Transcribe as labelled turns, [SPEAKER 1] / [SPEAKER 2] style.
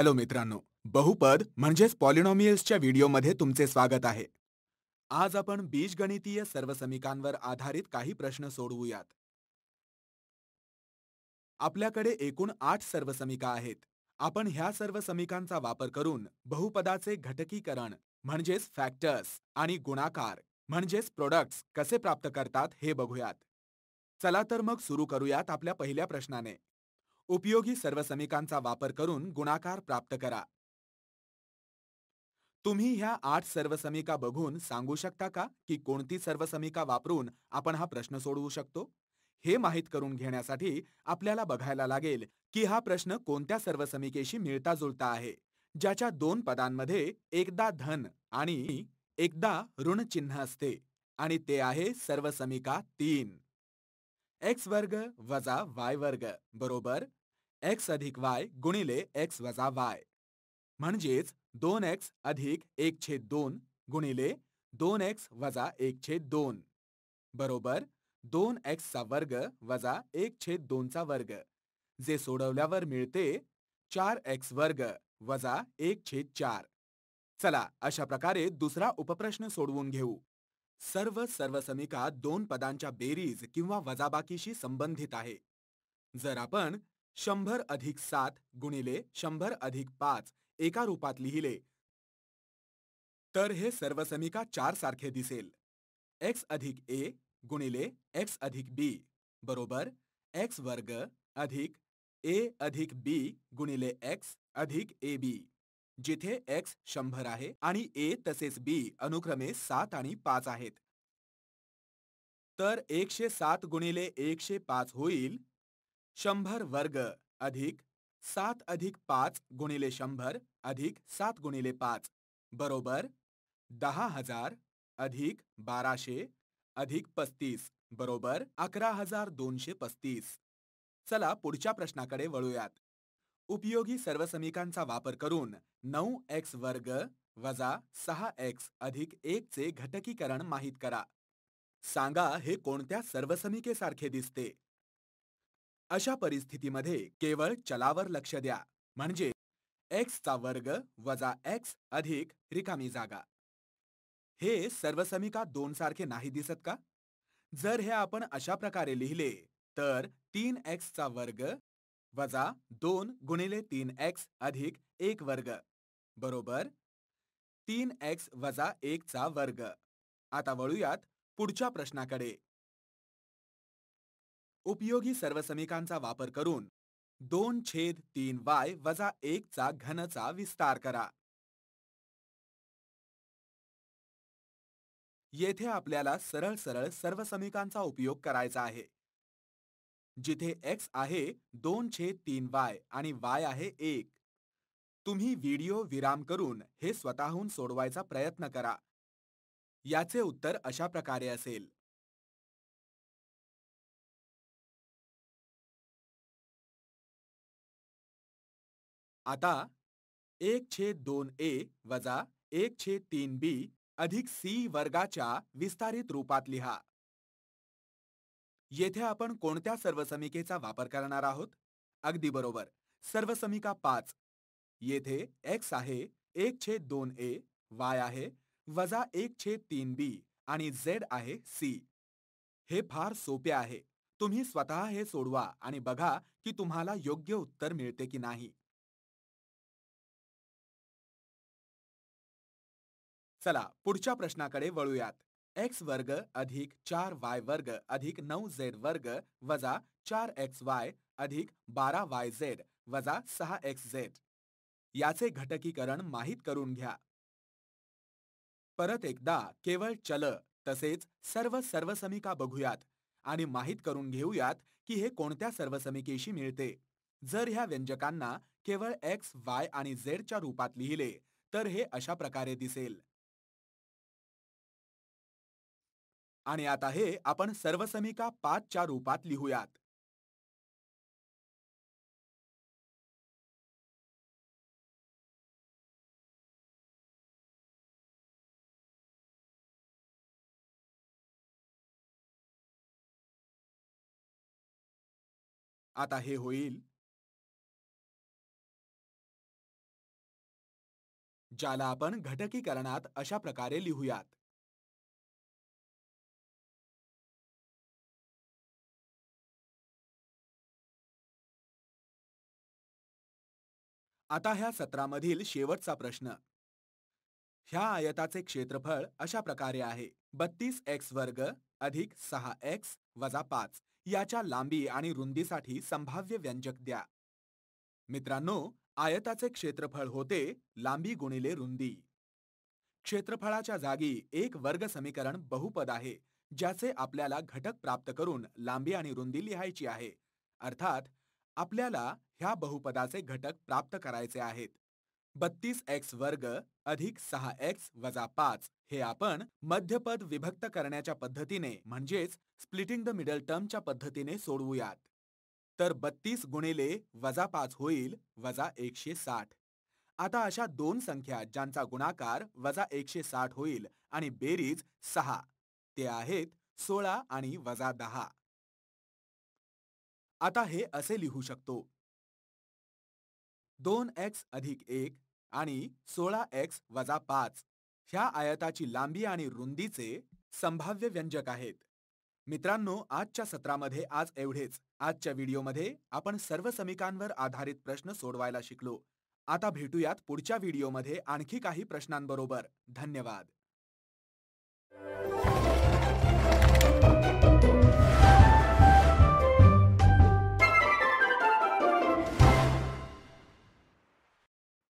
[SPEAKER 1] hello मित्रांनो बहुपद म्हणजेच पॉलिनॉमियल्सच्या व्हिडिओमध्ये तुमचे स्वागत आहे आज आपण बीजगणितीय सर्वसमिकांवर आधारित काही प्रश्न सोडवूयात आपल्याकडे एकूण आठ सर्वसमिका आहेत आपण ह्या सर्व समिकांचा वापर करून बहुपदाचे घटकीकरण म्हणजेच फॅक्टर्स आणि गुणाकार म्हणजेच प्रोडक्ट्स कसे प्राप्त करतात हे बघूयात चला तर मग सुरू करूयात आपल्या पहिल्या प्रश्नाने उपयोगी सर्व समीकांचा वापर करून गुणाकार प्राप्त करा तुम्ही ह्या आठ सर्व बघून सांगू शकता का की कोणती सर्व वापरून आपण हा प्रश्न सोडवू शकतो हे माहीत करून घेण्यासाठी आपल्याला बघायला लागेल की हा प्रश्न कोणत्या सर्व समिकेशी मिळता जुळता आहे ज्याच्या दोन पदांमध्ये एकदा धन आणि एकदा ऋण चिन्ह असते आणि ते आहे सर्व समिका तीन एक्स वर्ग वजा वाय वर्ग बरोबर एक्स अधिक वाय गुणिले एक्स वजा वाय म्हणजेच दोन एक्स अधिक एक छेद दोन गुणिले दोन एक्स वजा एक छेद दोन बरोबर दोन एक्सचा वर्ग वजा एक छेद दोनचा वर्ग जे सोडवल्यावर मिळते चार एक्स वर्ग वजा एक छेद चार चला अशा प्रकारे दुसरा उपप्रश्न सोडवून घेऊ सर्व सर्व समिका दोन पदांच्या बेरीज किंवा वजाबाकीशी संबंधित आहे जर आपण शंभर अधिक सात गुणिले शंभर अधिक पाच एका रूपात लिहिले तर हे सर्वसमिका चार सारखे दिसेल एक्स अधिक ए गुणिले एक्स अधिक बी बरोबर एक्स वर्ग अधिक ए अधिक बी गुणिले एक्स अधिक ए बी जिथे एक्स शंभर आहे आणि ए तसेच बी अनुक्रमे सात आणि पाच आहेत तर एकशे सात गुणिले एकशे पाच होईल शंभर वर्ग अधिक सात अधिक पाच गुणिले शंभर अधिक सात गुणिले पाच बरोबर दहा हजार अधिक बाराशे अधिक पस्तीस बरोबर अकरा हजार दोनशे पस्तीस चला पुढच्या प्रश्नाकडे वळूयात उपयोगी सर्वसमिकांचा वापर करून नऊ एक्स वर्ग वजा सहा एक्स अधिक एक चे घटकीकरण माहीत करा सांगा हे कोणत्या सर्वसमिकेसारखे दिसते अशा परिस्थितीमध्ये केवळ चलावर लक्ष द्या म्हणजे एक्सचा वर्ग वजा एक्स अधिक रिकामी जागा हे सर्वसमिका दोन सारखे नाही दिसत का जर हे आपण अशा प्रकारे लिहिले तर तीन चा वर्ग वजा दोन गुणिले तीन एक्स अधिक एक वर्ग बरोबर तीन एक्स वजा चा वर्ग आता वळूयात पुढच्या प्रश्नाकडे उपयोगी सर्वसमिकांचा वापर करून दोन छेद तीन वाय वजा एक चा घनचा विस्तार करा येथे आपल्याला सरळ सरळ सर्व उपयोग करायचा आहे जिथे एक्स आहे दोन छेद तीन वाय आणि वाय आहे एक तुम्ही व्हिडिओ विराम करून हे स्वतःहून सोडवायचा
[SPEAKER 2] प्रयत्न करा याचे उत्तर अशा प्रकारे असेल आता एक छे दोन ए वजा एक छे
[SPEAKER 1] तीन बी अधिक सी वर्गाच्या विस्तारित रूपात लिहा येथे आपण कोणत्या सर्वसमिकेचा वापर करणार आहोत अगदी बरोबर सर्वसमिका पाच येथे एक्स आहे एक छे दोन ए वाय आहे वजा एक छे तीन बी आणि झेड आहे सी हे फार सोपे आहे तुम्ही स्वतः हे सोडवा आणि बघा की तुम्हाला योग्य उत्तर मिळते की नाही चला पुढच्या प्रश्नाकडे वळूयात एक्स वर्ग अधिक चार वाय वर्ग अधिक नऊ झेड वर्ग वजा चार एक्स वाय अधिक बारा वाय झेड वजा सहा एक्स झेड याचे घटकीकरण माहीत करून घ्या परत एकदा केवळ चल तसेच सर्व सर्वसमिका बघूयात आणि माहीत करून घेऊयात की हे कोणत्या सर्वसमिकेशी मिळते जर ह्या व्यंजकांना केवळ एक्स वाय आणि झेडच्या रूपात लिहिले तर हे अशा प्रकारे दिसेल
[SPEAKER 2] आणि आता हे आपण सर्वसमिका पाचच्या रूपात लिहूयात आता हे होईल ज्याला आपण घटकीकरणात अशा प्रकारे लिहूयात आता ह्या सत्रामधील शेवटचा प्रश्न ह्या आयताचे
[SPEAKER 1] क्षेत्रफळ अशा प्रकारे आहे बत्तीस एक्स वर्ग अधिक सहा एक्स वजा पाच याच्या लांबी आणि रुंदीसाठी संभाव्य व्यंजक द्या मित्रांनो आयताचे क्षेत्रफळ होते लांबी गुणिले रुंदी क्षेत्रफळाच्या जागी एक वर्ग समीकरण बहुपद आहे ज्याचे आपल्याला घटक प्राप्त करून लांबी आणि रुंदी लिहायची आहे अर्थात आपल्याला ह्या बहुपदाचे घटक प्राप्त करायचे आहेत बत्तीस एक्स वर्ग अधिक सहा एक्स वजा पाच हे आपण मध्यपद विभक्त करण्याच्या पद्धतीने म्हणजेच स्प्लिटिंग द मिडल टर्मच्या पद्धतीने सोडवूयात तर बत्तीस गुणिले वजा पाच होईल वजा एकशे साठ आता अशा दोन संख्या ज्यांचा गुणाकार वजा एकशे साठ होईल आणि बेरीज सहा ते आहेत सोळा आणि वजा दहा आता हे असे लिहू शकतो दोन एक्स अधिक एक आणि सोळा एक्स वजा पाच ह्या आयताची लांबी आणि रुंदीचे संभाव्य व्यंजक आहेत मित्रांनो आजच्या सत्रामध्ये आज एवढेच आजच्या व्हिडिओमध्ये आपण सर्व समिकांवर आधारित प्रश्न सोडवायला शिकलो आता भेटूयात पुढच्या व्हिडिओमध्ये आणखी काही प्रश्नांबरोबर धन्यवाद